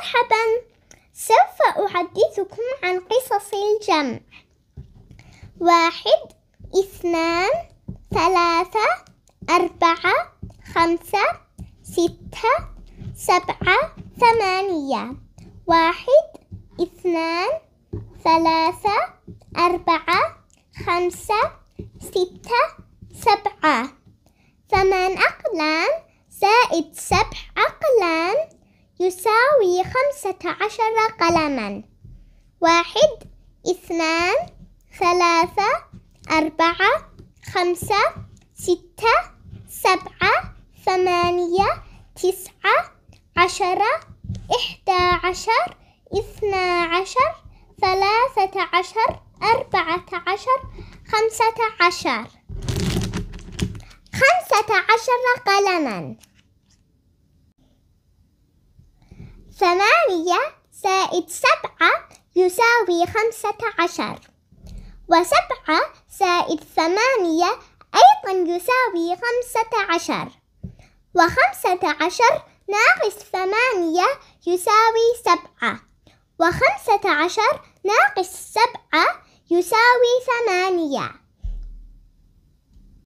مرحبا سوف أحدثكم عن قصص الجمع واحد اثنان ثلاثة أربعة خمسة ستة سبعة ثمانية واحد اثنان ثلاثة أربعة خمسة ستة سبعة ثمان أقلام زائد سبع أقلام يساوي خمسة عشر قلما واحد اثنان ثلاثة أربعة خمسة ستة سبعة ثمانية تسعة عشرة إحدى عشر اثنا عشر ثلاثة عشر أربعة عشر خمسة عشر خمسة عشر قلماً ثمانية زائد سبعة يساوي خمسة عشر وسبعة زائد ثمانية أيضا يساوي خمسة عشر وخمسة عشر ناقص ثمانية يساوي سبعة وخمسة عشر ناقص سبعة يساوي ثمانية